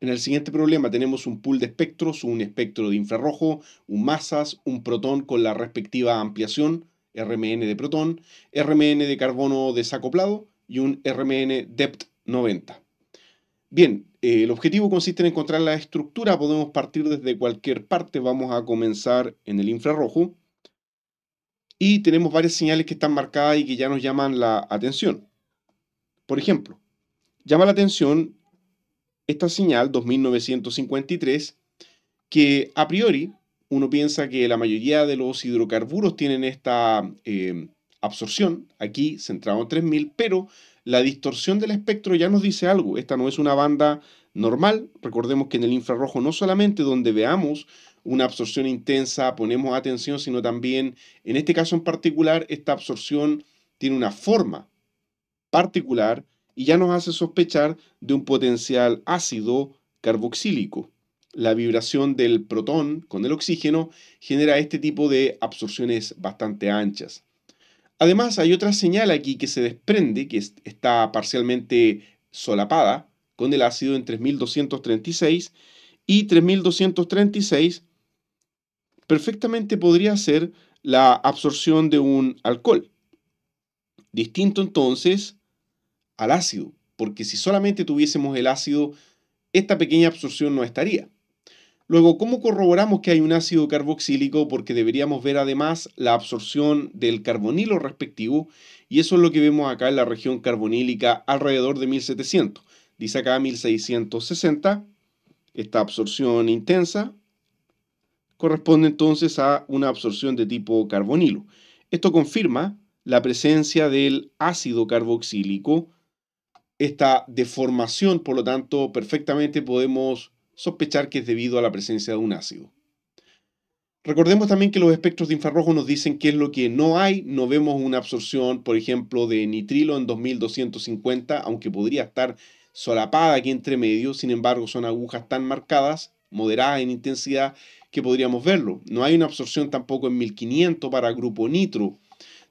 En el siguiente problema tenemos un pool de espectros, un espectro de infrarrojo, un masas, un protón con la respectiva ampliación, RMN de protón, RMN de carbono desacoplado y un RMN dept 90. Bien, eh, el objetivo consiste en encontrar la estructura, podemos partir desde cualquier parte, vamos a comenzar en el infrarrojo y tenemos varias señales que están marcadas y que ya nos llaman la atención. Por ejemplo, llama la atención esta señal 2953 que a priori uno piensa que la mayoría de los hidrocarburos tienen esta em, absorción, aquí centrado en 3000, pero la distorsión del espectro ya nos dice algo, esta no es una banda normal, recordemos que en el infrarrojo no solamente donde veamos una absorción intensa ponemos atención, sino también en este caso en particular esta absorción tiene una forma particular, y ya nos hace sospechar de un potencial ácido carboxílico. La vibración del protón con el oxígeno genera este tipo de absorciones bastante anchas. Además, hay otra señal aquí que se desprende, que está parcialmente solapada con el ácido en 3236 y 3236 perfectamente podría ser la absorción de un alcohol. Distinto entonces al ácido, porque si solamente tuviésemos el ácido, esta pequeña absorción no estaría. Luego, ¿cómo corroboramos que hay un ácido carboxílico? Porque deberíamos ver además la absorción del carbonilo respectivo, y eso es lo que vemos acá en la región carbonílica alrededor de 1700. Dice acá 1660, esta absorción intensa corresponde entonces a una absorción de tipo carbonilo. Esto confirma la presencia del ácido carboxílico esta deformación, por lo tanto, perfectamente podemos sospechar que es debido a la presencia de un ácido. Recordemos también que los espectros de infrarrojo nos dicen qué es lo que no hay. No vemos una absorción, por ejemplo, de nitrilo en 2250, aunque podría estar solapada aquí entre medio. Sin embargo, son agujas tan marcadas, moderadas en intensidad, que podríamos verlo. No hay una absorción tampoco en 1500 para grupo nitro.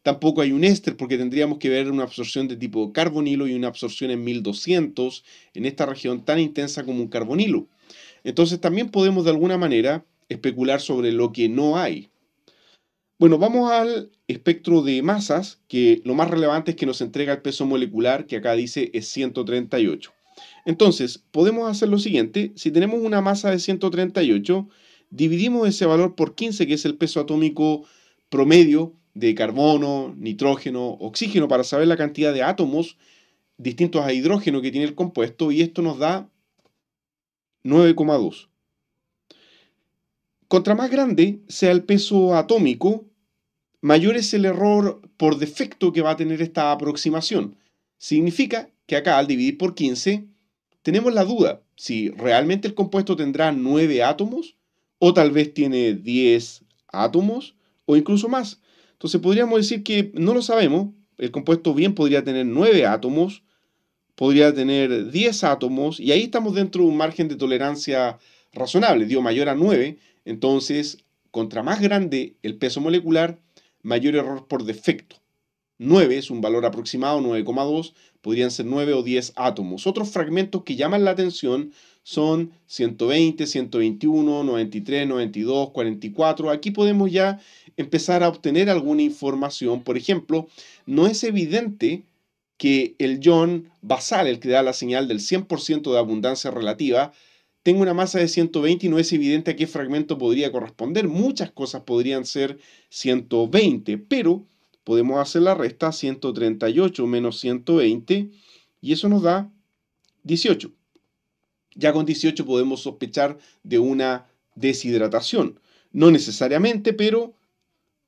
Tampoco hay un éster porque tendríamos que ver una absorción de tipo carbonilo y una absorción en 1200 en esta región tan intensa como un carbonilo. Entonces también podemos de alguna manera especular sobre lo que no hay. Bueno, vamos al espectro de masas, que lo más relevante es que nos entrega el peso molecular, que acá dice es 138. Entonces, podemos hacer lo siguiente, si tenemos una masa de 138, dividimos ese valor por 15, que es el peso atómico promedio de carbono, nitrógeno, oxígeno, para saber la cantidad de átomos distintos a hidrógeno que tiene el compuesto, y esto nos da 9,2. Contra más grande sea el peso atómico, mayor es el error por defecto que va a tener esta aproximación. Significa que acá al dividir por 15 tenemos la duda si realmente el compuesto tendrá 9 átomos o tal vez tiene 10 átomos o incluso más. Entonces podríamos decir que no lo sabemos. El compuesto bien podría tener 9 átomos, podría tener 10 átomos, y ahí estamos dentro de un margen de tolerancia razonable. Dio mayor a 9, entonces contra más grande el peso molecular, mayor error por defecto. 9 es un valor aproximado, 9,2, podrían ser 9 o 10 átomos. Otros fragmentos que llaman la atención son 120, 121, 93, 92, 44. Aquí podemos ya empezar a obtener alguna información. Por ejemplo, no es evidente que el ion basal, el que da la señal del 100% de abundancia relativa, tenga una masa de 120 y no es evidente a qué fragmento podría corresponder. Muchas cosas podrían ser 120, pero podemos hacer la resta 138 menos 120 y eso nos da 18. Ya con 18 podemos sospechar de una deshidratación. No necesariamente, pero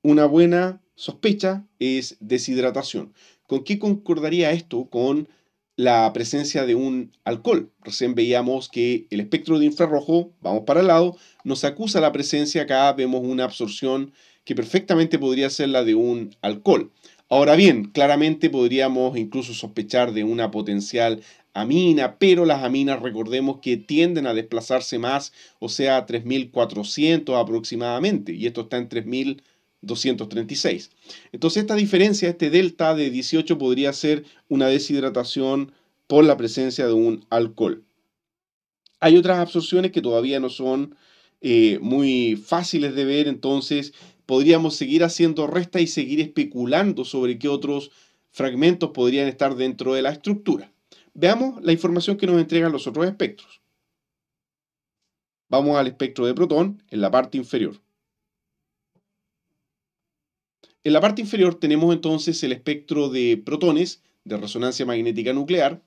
una buena sospecha es deshidratación. ¿Con qué concordaría esto con la presencia de un alcohol? Recién veíamos que el espectro de infrarrojo, vamos para el lado, nos acusa la presencia, acá vemos una absorción que perfectamente podría ser la de un alcohol. Ahora bien, claramente podríamos incluso sospechar de una potencial amina, pero las aminas recordemos que tienden a desplazarse más, o sea, 3.400 aproximadamente, y esto está en 3.236. Entonces esta diferencia, este delta de 18 podría ser una deshidratación por la presencia de un alcohol. Hay otras absorciones que todavía no son eh, muy fáciles de ver, entonces podríamos seguir haciendo resta y seguir especulando sobre qué otros fragmentos podrían estar dentro de la estructura. Veamos la información que nos entregan los otros espectros. Vamos al espectro de protón en la parte inferior. En la parte inferior tenemos entonces el espectro de protones de resonancia magnética nuclear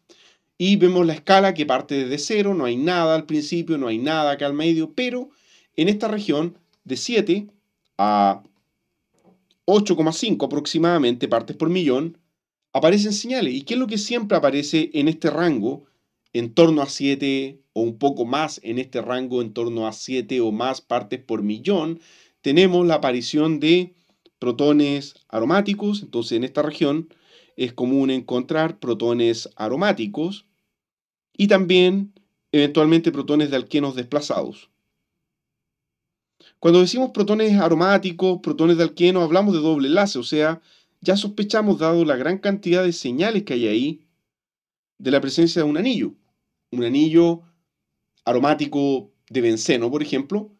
y vemos la escala que parte desde cero, no hay nada al principio, no hay nada acá al medio, pero en esta región de 7 a 8,5 aproximadamente partes por millón aparecen señales. ¿Y qué es lo que siempre aparece en este rango? En torno a 7 o un poco más en este rango, en torno a 7 o más partes por millón, tenemos la aparición de protones aromáticos. Entonces en esta región es común encontrar protones aromáticos y también eventualmente protones de alquenos desplazados. Cuando decimos protones aromáticos, protones de alqueno, hablamos de doble enlace, o sea, ya sospechamos, dado la gran cantidad de señales que hay ahí, de la presencia de un anillo. Un anillo aromático de benceno, por ejemplo.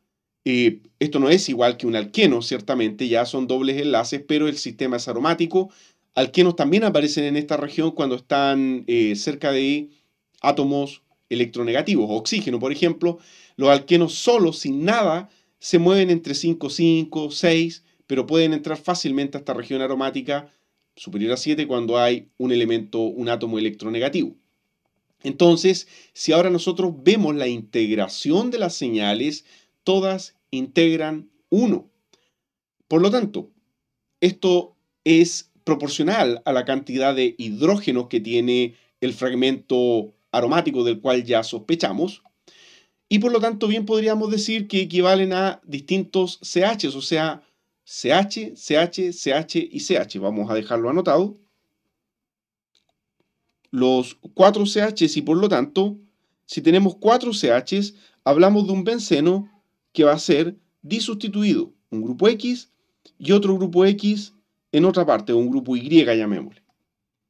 Eh, esto no es igual que un alqueno, ciertamente, ya son dobles enlaces, pero el sistema es aromático. Alquenos también aparecen en esta región cuando están eh, cerca de átomos electronegativos, oxígeno, por ejemplo. Los alquenos solo, sin nada, se mueven entre 5, 5, 6 pero pueden entrar fácilmente a esta región aromática superior a 7 cuando hay un elemento, un átomo electronegativo. Entonces, si ahora nosotros vemos la integración de las señales, todas integran 1. Por lo tanto, esto es proporcional a la cantidad de hidrógeno que tiene el fragmento aromático del cual ya sospechamos. Y por lo tanto, bien podríamos decir que equivalen a distintos CH, o sea, CH, CH, CH y CH. Vamos a dejarlo anotado. Los cuatro CHs y por lo tanto, si tenemos cuatro CHs, hablamos de un benceno que va a ser disustituido. Un grupo X y otro grupo X en otra parte, un grupo Y llamémosle.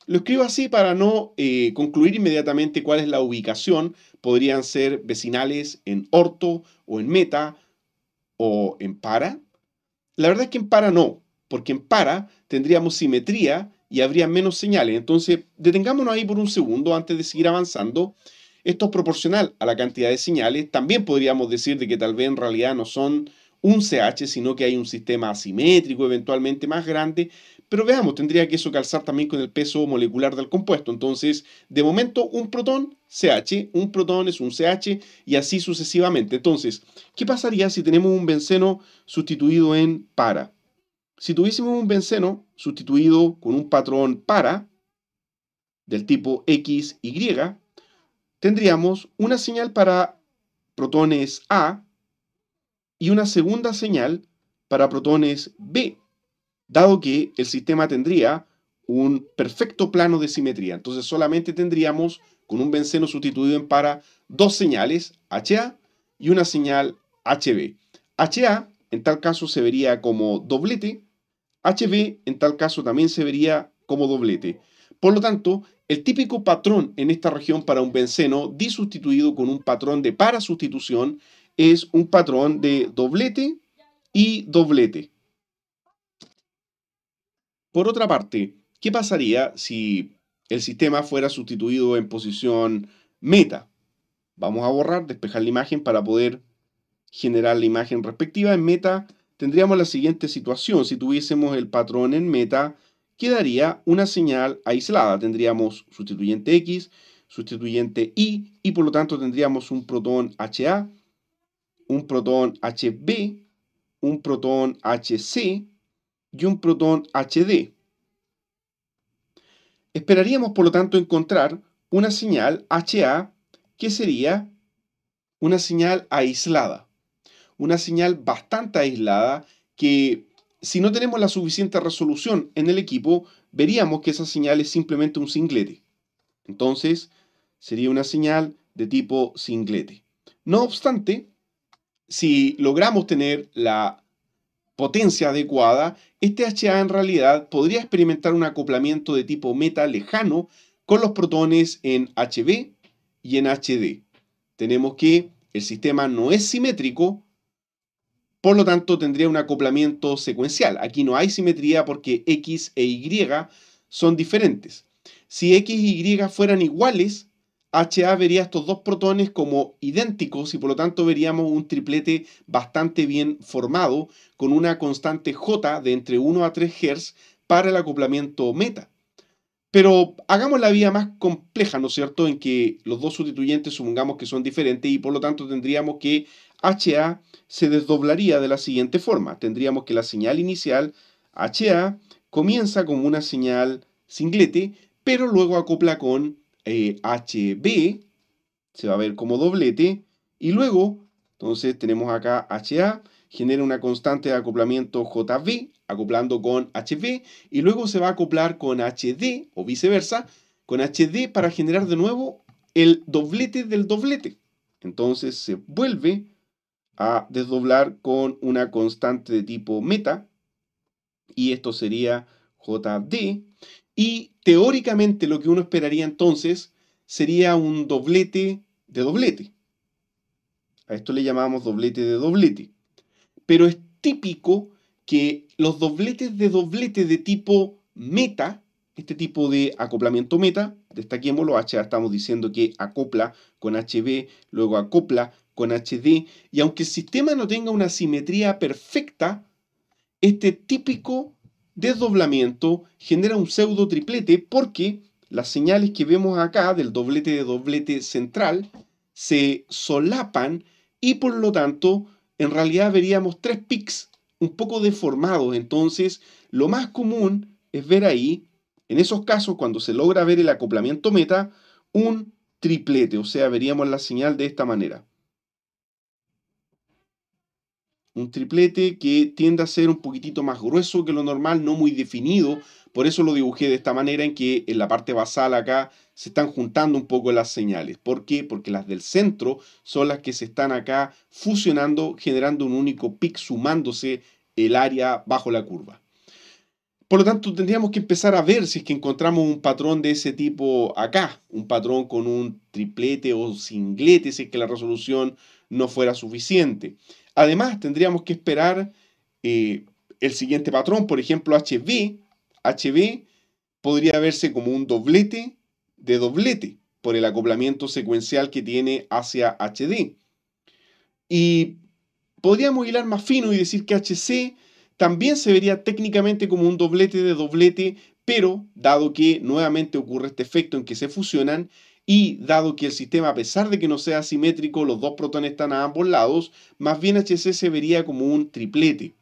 Lo escribo así para no eh, concluir inmediatamente cuál es la ubicación. Podrían ser vecinales en orto o en meta o en para, la verdad es que en para no, porque en para tendríamos simetría y habría menos señales. Entonces, detengámonos ahí por un segundo antes de seguir avanzando. Esto es proporcional a la cantidad de señales. También podríamos decir de que tal vez en realidad no son un CH, sino que hay un sistema asimétrico eventualmente más grande, pero veamos, tendría que eso calzar también con el peso molecular del compuesto. Entonces, de momento, un protón, CH, un protón es un CH y así sucesivamente. Entonces, ¿qué pasaría si tenemos un benceno sustituido en para? Si tuviésemos un benceno sustituido con un patrón para, del tipo XY, tendríamos una señal para protones A y una segunda señal para protones B dado que el sistema tendría un perfecto plano de simetría. Entonces solamente tendríamos con un benceno sustituido en para dos señales HA y una señal HB. HA en tal caso se vería como doblete, HB en tal caso también se vería como doblete. Por lo tanto, el típico patrón en esta región para un benceno disustituido con un patrón de para sustitución es un patrón de doblete y doblete. Por otra parte, ¿qué pasaría si el sistema fuera sustituido en posición meta? Vamos a borrar, despejar la imagen para poder generar la imagen respectiva. En meta tendríamos la siguiente situación. Si tuviésemos el patrón en meta, quedaría una señal aislada. Tendríamos sustituyente X, sustituyente Y, y por lo tanto tendríamos un protón HA, un protón HB, un protón HC, y un protón HD. Esperaríamos, por lo tanto, encontrar una señal HA que sería una señal aislada, una señal bastante aislada que si no tenemos la suficiente resolución en el equipo, veríamos que esa señal es simplemente un singlete. Entonces, sería una señal de tipo singlete. No obstante, si logramos tener la potencia adecuada, este HA en realidad podría experimentar un acoplamiento de tipo meta lejano con los protones en HB y en HD. Tenemos que el sistema no es simétrico, por lo tanto tendría un acoplamiento secuencial. Aquí no hay simetría porque X e Y son diferentes. Si X y Y fueran iguales, HA vería estos dos protones como idénticos y por lo tanto veríamos un triplete bastante bien formado con una constante J de entre 1 a 3 Hz para el acoplamiento meta. Pero hagamos la vía más compleja, ¿no es cierto?, en que los dos sustituyentes supongamos que son diferentes y por lo tanto tendríamos que HA se desdoblaría de la siguiente forma. Tendríamos que la señal inicial HA comienza como una señal singlete, pero luego acopla con e HB, se va a ver como doblete, y luego, entonces tenemos acá HA, genera una constante de acoplamiento JB, acoplando con HB, y luego se va a acoplar con HD, o viceversa, con HD para generar de nuevo el doblete del doblete. Entonces se vuelve a desdoblar con una constante de tipo meta, y esto sería JD, y teóricamente lo que uno esperaría entonces sería un doblete de doblete. A esto le llamamos doblete de doblete. Pero es típico que los dobletes de doblete de tipo meta, este tipo de acoplamiento meta, destaquémoslo, H, estamos diciendo que acopla con HB, luego acopla con HD, y aunque el sistema no tenga una simetría perfecta, este típico desdoblamiento genera un pseudo triplete porque las señales que vemos acá del doblete de doblete central se solapan y por lo tanto en realidad veríamos tres pics un poco deformados. Entonces lo más común es ver ahí, en esos casos cuando se logra ver el acoplamiento meta, un triplete, o sea, veríamos la señal de esta manera. Un triplete que tiende a ser un poquitito más grueso que lo normal, no muy definido. Por eso lo dibujé de esta manera en que en la parte basal acá se están juntando un poco las señales. ¿Por qué? Porque las del centro son las que se están acá fusionando, generando un único pic, sumándose el área bajo la curva. Por lo tanto, tendríamos que empezar a ver si es que encontramos un patrón de ese tipo acá, un patrón con un triplete o singlete, si es que la resolución no fuera suficiente. Además, tendríamos que esperar eh, el siguiente patrón, por ejemplo, HB. HB podría verse como un doblete de doblete por el acoplamiento secuencial que tiene hacia HD. Y podríamos hilar más fino y decir que HC también se vería técnicamente como un doblete de doblete, pero dado que nuevamente ocurre este efecto en que se fusionan, y dado que el sistema, a pesar de que no sea simétrico, los dos protones están a ambos lados, más bien HC se vería como un triplete.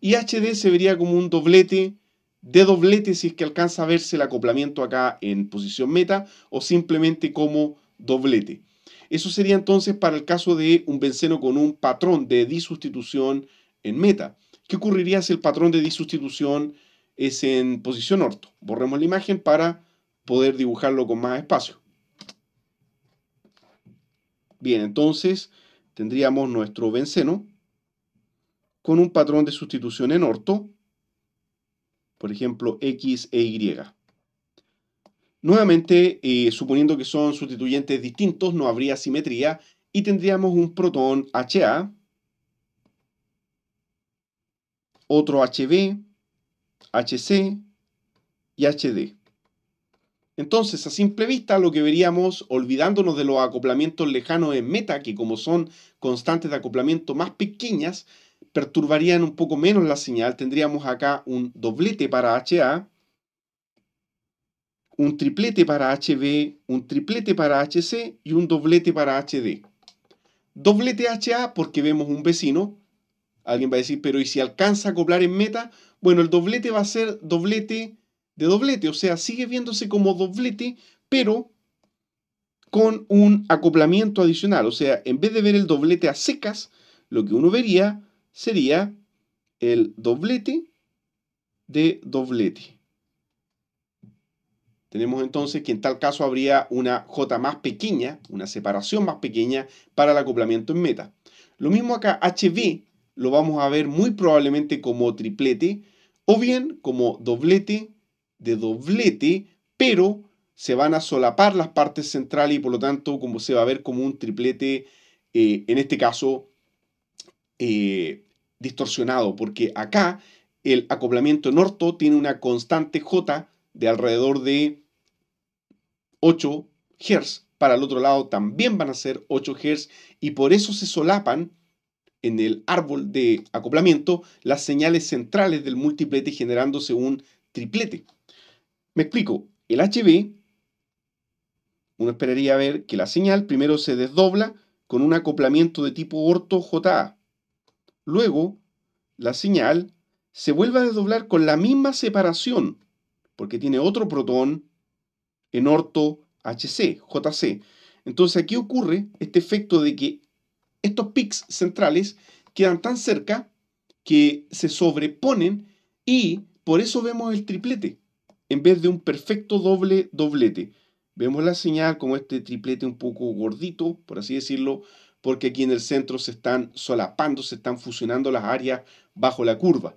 Y HD se vería como un doblete de doblete si es que alcanza a verse el acoplamiento acá en posición meta o simplemente como doblete. Eso sería entonces para el caso de un benceno con un patrón de disustitución en meta. ¿Qué ocurriría si el patrón de disustitución es en posición orto? Borremos la imagen para poder dibujarlo con más espacio. Bien, entonces tendríamos nuestro benceno con un patrón de sustitución en orto, por ejemplo, X e Y. Nuevamente, eh, suponiendo que son sustituyentes distintos, no habría simetría y tendríamos un protón HA, otro HB, HC y HD. Entonces, a simple vista, lo que veríamos, olvidándonos de los acoplamientos lejanos en meta, que como son constantes de acoplamiento más pequeñas, perturbarían un poco menos la señal. Tendríamos acá un doblete para HA, un triplete para HB, un triplete para HC y un doblete para HD. Doblete HA porque vemos un vecino. Alguien va a decir, pero ¿y si alcanza a acoplar en meta? Bueno, el doblete va a ser doblete de doblete, o sea, sigue viéndose como doblete, pero con un acoplamiento adicional, o sea, en vez de ver el doblete a secas, lo que uno vería sería el doblete de doblete. Tenemos entonces que en tal caso habría una J más pequeña, una separación más pequeña para el acoplamiento en meta. Lo mismo acá, HB lo vamos a ver muy probablemente como triplete o bien como doblete de doblete, pero se van a solapar las partes centrales y por lo tanto como se va a ver como un triplete, eh, en este caso, eh, distorsionado, porque acá el acoplamiento en orto tiene una constante J de alrededor de 8 Hz. Para el otro lado también van a ser 8 Hz y por eso se solapan en el árbol de acoplamiento las señales centrales del multiplete generándose un triplete. Me explico, el HB, uno esperaría ver que la señal primero se desdobla con un acoplamiento de tipo orto-JA. Luego, la señal se vuelve a desdoblar con la misma separación, porque tiene otro protón en orto HC, JC. Entonces aquí ocurre este efecto de que estos pics centrales quedan tan cerca que se sobreponen y por eso vemos el triplete en vez de un perfecto doble doblete. Vemos la señal como este triplete un poco gordito, por así decirlo, porque aquí en el centro se están solapando, se están fusionando las áreas bajo la curva.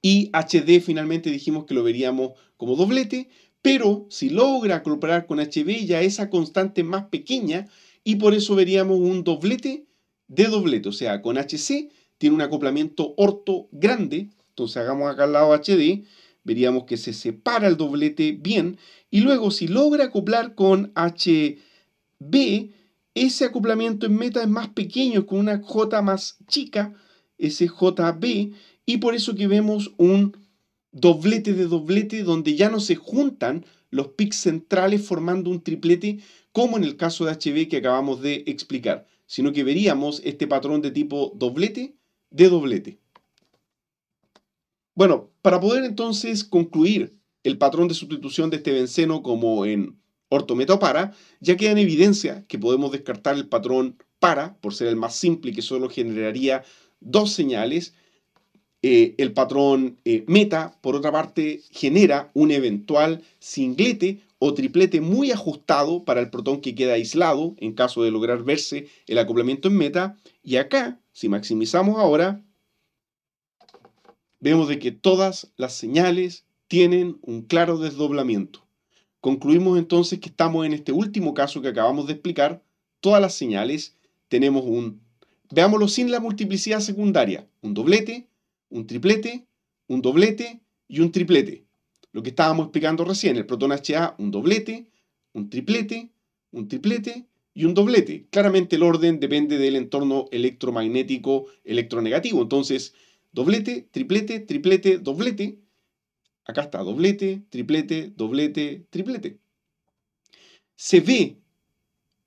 Y HD finalmente dijimos que lo veríamos como doblete, pero si logra acoplar con HB ya esa constante más pequeña y por eso veríamos un doblete de doblete, o sea, con HC tiene un acoplamiento orto grande, entonces hagamos acá al lado HD veríamos que se separa el doblete bien y luego si logra acoplar con HB, ese acoplamiento en meta es más pequeño, con una J más chica, ese JB, y por eso que vemos un doblete de doblete donde ya no se juntan los pics centrales formando un triplete como en el caso de HB que acabamos de explicar, sino que veríamos este patrón de tipo doblete de doblete. Bueno, para poder entonces concluir el patrón de sustitución de este benceno como en ortometa para, ya queda en evidencia que podemos descartar el patrón para, por ser el más simple que solo generaría dos señales, eh, el patrón eh, meta, por otra parte, genera un eventual singlete o triplete muy ajustado para el protón que queda aislado en caso de lograr verse el acoplamiento en meta. Y acá, si maximizamos ahora, vemos de que todas las señales tienen un claro desdoblamiento. Concluimos entonces que estamos en este último caso que acabamos de explicar, todas las señales tenemos un, veámoslo sin la multiplicidad secundaria, un doblete, un triplete, un doblete y un triplete. Lo que estábamos explicando recién, el protón HA, un doblete, un triplete, un triplete y un doblete. Claramente el orden depende del entorno electromagnético electronegativo. Entonces, Doblete, triplete, triplete, doblete. Acá está, doblete, triplete, doblete, triplete. Se ve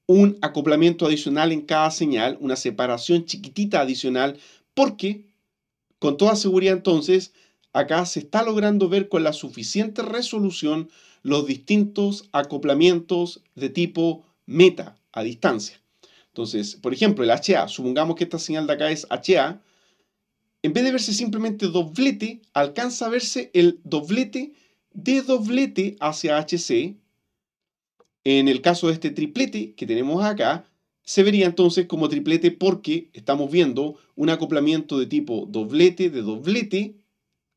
un acoplamiento adicional en cada señal, una separación chiquitita adicional, porque con toda seguridad entonces acá se está logrando ver con la suficiente resolución los distintos acoplamientos de tipo meta a distancia. Entonces, por ejemplo, el HA, supongamos que esta señal de acá es HA, en vez de verse simplemente doblete, alcanza a verse el doblete de doblete hacia HC. En el caso de este triplete que tenemos acá, se vería entonces como triplete porque estamos viendo un acoplamiento de tipo doblete de doblete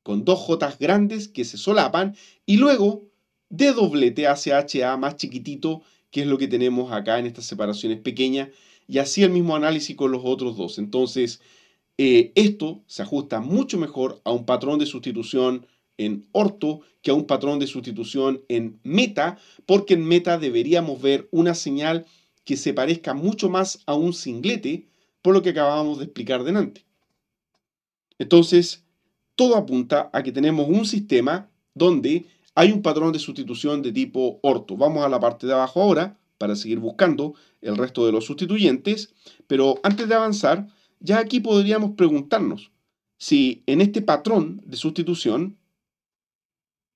con dos J grandes que se solapan y luego de doblete hacia HA más chiquitito, que es lo que tenemos acá en estas separaciones pequeñas, y así el mismo análisis con los otros dos. Entonces, eh, esto se ajusta mucho mejor a un patrón de sustitución en orto que a un patrón de sustitución en meta, porque en meta deberíamos ver una señal que se parezca mucho más a un singlete, por lo que acabamos de explicar delante. Entonces, todo apunta a que tenemos un sistema donde hay un patrón de sustitución de tipo orto. Vamos a la parte de abajo ahora para seguir buscando el resto de los sustituyentes, pero antes de avanzar, ya aquí podríamos preguntarnos si en este patrón de sustitución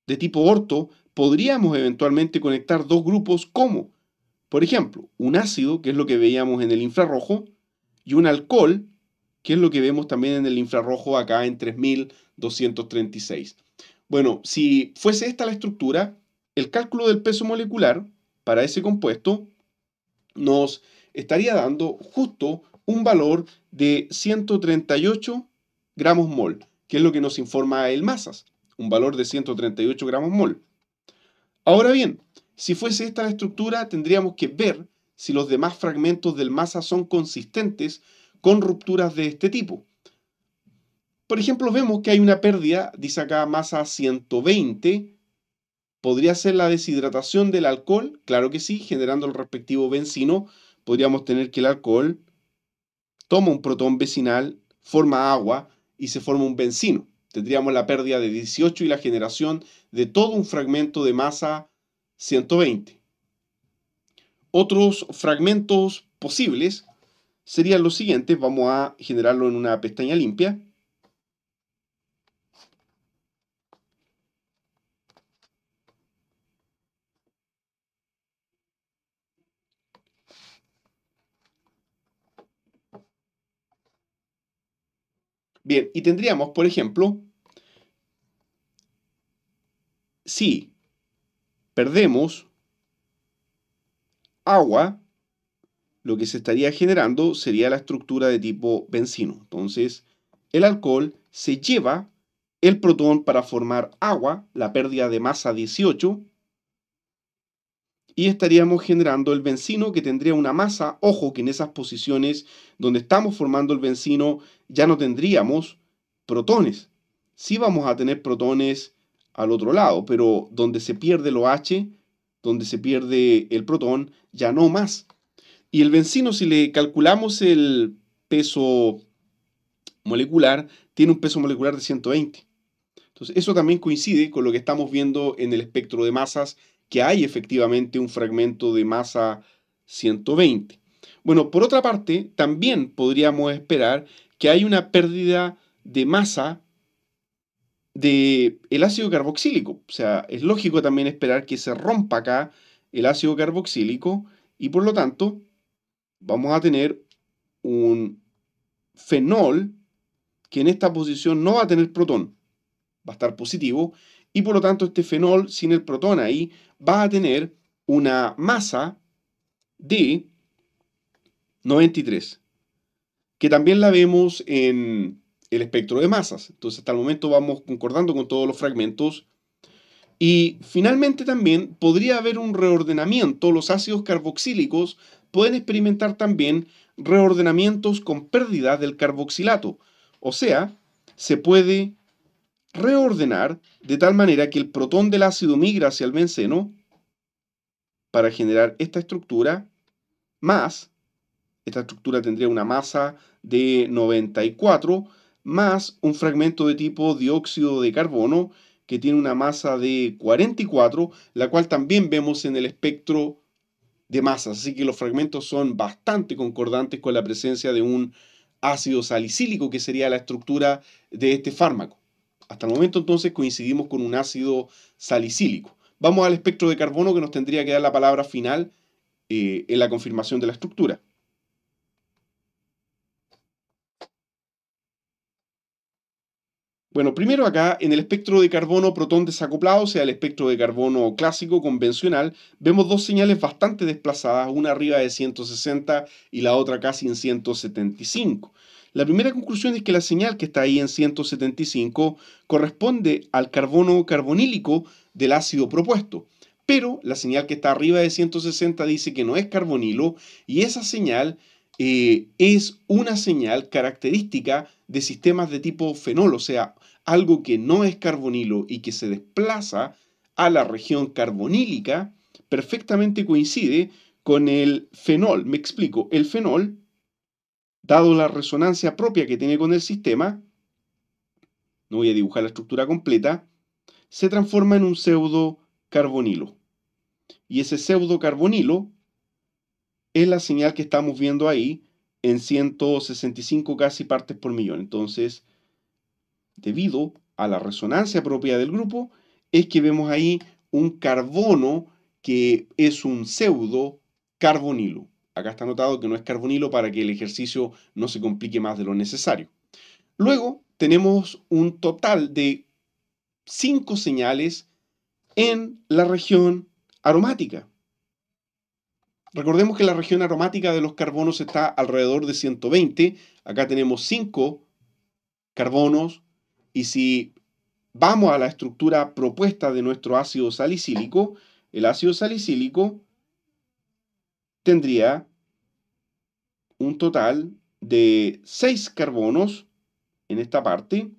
de tipo orto podríamos eventualmente conectar dos grupos como, por ejemplo, un ácido, que es lo que veíamos en el infrarrojo, y un alcohol, que es lo que vemos también en el infrarrojo acá en 3236. Bueno, si fuese esta la estructura, el cálculo del peso molecular para ese compuesto nos estaría dando justo un valor de 138 gramos mol, que es lo que nos informa el Masas, un valor de 138 gramos mol. Ahora bien, si fuese esta la estructura, tendríamos que ver si los demás fragmentos del masa son consistentes con rupturas de este tipo. Por ejemplo, vemos que hay una pérdida, dice acá masa 120, ¿Podría ser la deshidratación del alcohol? Claro que sí, generando el respectivo benzino, podríamos tener que el alcohol toma un protón vecinal, forma agua y se forma un benzino. Tendríamos la pérdida de 18 y la generación de todo un fragmento de masa 120. Otros fragmentos posibles serían los siguientes. Vamos a generarlo en una pestaña limpia. Bien, y tendríamos, por ejemplo, si perdemos agua, lo que se estaría generando sería la estructura de tipo benzino. Entonces, el alcohol se lleva el protón para formar agua, la pérdida de masa 18, y estaríamos generando el benzino que tendría una masa. Ojo que en esas posiciones donde estamos formando el benzino ya no tendríamos protones. Sí vamos a tener protones al otro lado, pero donde se pierde el H donde se pierde el protón, ya no más. Y el benzino, si le calculamos el peso molecular, tiene un peso molecular de 120. Entonces, eso también coincide con lo que estamos viendo en el espectro de masas que hay efectivamente un fragmento de masa 120. Bueno, por otra parte, también podríamos esperar que hay una pérdida de masa del ácido carboxílico. O sea, es lógico también esperar que se rompa acá el ácido carboxílico y por lo tanto vamos a tener un fenol que en esta posición no va a tener protón, va a estar positivo y por lo tanto este fenol sin el protón ahí Va a tener una masa de 93, que también la vemos en el espectro de masas. Entonces, hasta el momento vamos concordando con todos los fragmentos. Y finalmente también podría haber un reordenamiento. Los ácidos carboxílicos pueden experimentar también reordenamientos con pérdida del carboxilato. O sea, se puede reordenar de tal manera que el protón del ácido migra hacia el benceno para generar esta estructura más, esta estructura tendría una masa de 94, más un fragmento de tipo dióxido de carbono que tiene una masa de 44, la cual también vemos en el espectro de masas, así que los fragmentos son bastante concordantes con la presencia de un ácido salicílico, que sería la estructura de este fármaco. Hasta el momento entonces coincidimos con un ácido salicílico. Vamos al espectro de carbono que nos tendría que dar la palabra final eh, en la confirmación de la estructura. Bueno, primero acá en el espectro de carbono protón desacoplado, o sea, el espectro de carbono clásico convencional, vemos dos señales bastante desplazadas, una arriba de 160 y la otra casi en 175. La primera conclusión es que la señal que está ahí en 175 corresponde al carbono carbonílico del ácido propuesto, pero la señal que está arriba de 160 dice que no es carbonilo y esa señal eh, es una señal característica de sistemas de tipo fenol, o sea, algo que no es carbonilo y que se desplaza a la región carbonílica, perfectamente coincide con el fenol. Me explico, el fenol dado la resonancia propia que tiene con el sistema, no voy a dibujar la estructura completa, se transforma en un pseudo carbonilo. Y ese pseudo carbonilo es la señal que estamos viendo ahí en 165 casi partes por millón. Entonces, debido a la resonancia propia del grupo, es que vemos ahí un carbono que es un pseudo carbonilo. Acá está anotado que no es carbonilo para que el ejercicio no se complique más de lo necesario. Luego tenemos un total de cinco señales en la región aromática. Recordemos que la región aromática de los carbonos está alrededor de 120. Acá tenemos 5 carbonos. Y si vamos a la estructura propuesta de nuestro ácido salicílico, el ácido salicílico tendría un total de 6 carbonos en esta parte.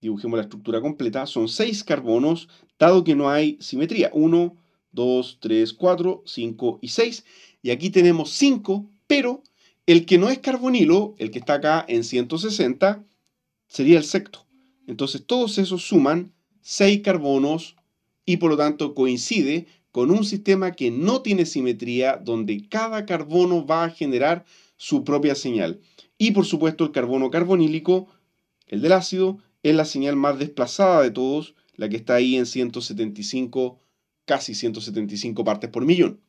Dibujemos la estructura completa. Son 6 carbonos, dado que no hay simetría. 1, 2, 3, 4, 5 y 6. Y aquí tenemos 5, pero el que no es carbonilo, el que está acá en 160, sería el sexto. Entonces todos esos suman 6 carbonos y por lo tanto coincide con un sistema que no tiene simetría, donde cada carbono va a generar su propia señal. Y por supuesto el carbono carbonílico, el del ácido, es la señal más desplazada de todos, la que está ahí en 175, casi 175 partes por millón.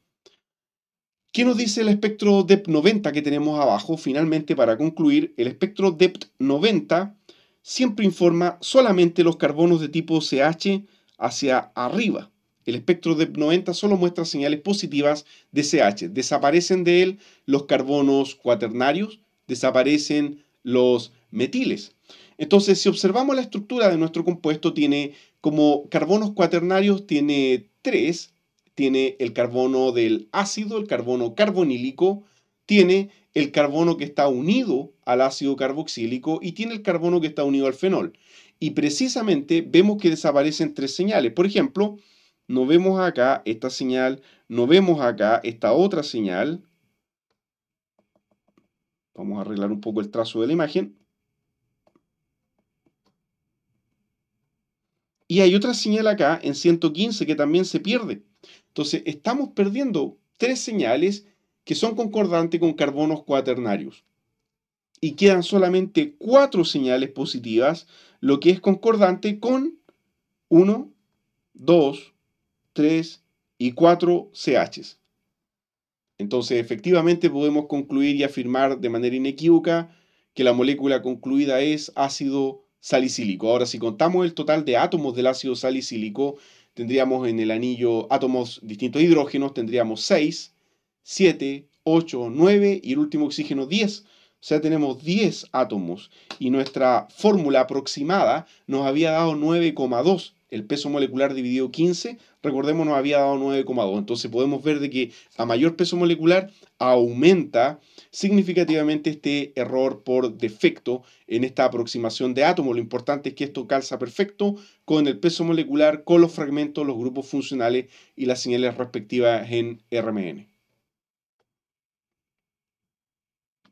¿Qué nos dice el espectro dept 90 que tenemos abajo? Finalmente, para concluir, el espectro dept 90 siempre informa solamente los carbonos de tipo CH hacia arriba. El espectro de 90 solo muestra señales positivas de CH. Desaparecen de él los carbonos cuaternarios, desaparecen los metiles. Entonces, si observamos la estructura de nuestro compuesto, tiene como carbonos cuaternarios, tiene tres. Tiene el carbono del ácido, el carbono carbonílico, tiene el carbono que está unido al ácido carboxílico y tiene el carbono que está unido al fenol. Y precisamente vemos que desaparecen tres señales. Por ejemplo, no vemos acá esta señal, no vemos acá esta otra señal. Vamos a arreglar un poco el trazo de la imagen. Y hay otra señal acá en 115 que también se pierde. Entonces, estamos perdiendo tres señales que son concordantes con carbonos cuaternarios. Y quedan solamente cuatro señales positivas, lo que es concordante con 1, 2, 3 y 4 CHs. Entonces, efectivamente podemos concluir y afirmar de manera inequívoca que la molécula concluida es ácido salicílico. Ahora, si contamos el total de átomos del ácido salicílico, tendríamos en el anillo átomos distintos hidrógenos, tendríamos 6, 7, 8, 9 y el último oxígeno 10. O sea, tenemos 10 átomos y nuestra fórmula aproximada nos había dado 9,2 el peso molecular dividido 15, recordemos nos había dado 9,2. Entonces podemos ver de que a mayor peso molecular aumenta significativamente este error por defecto en esta aproximación de átomos. Lo importante es que esto calza perfecto con el peso molecular, con los fragmentos, los grupos funcionales y las señales respectivas en RMN.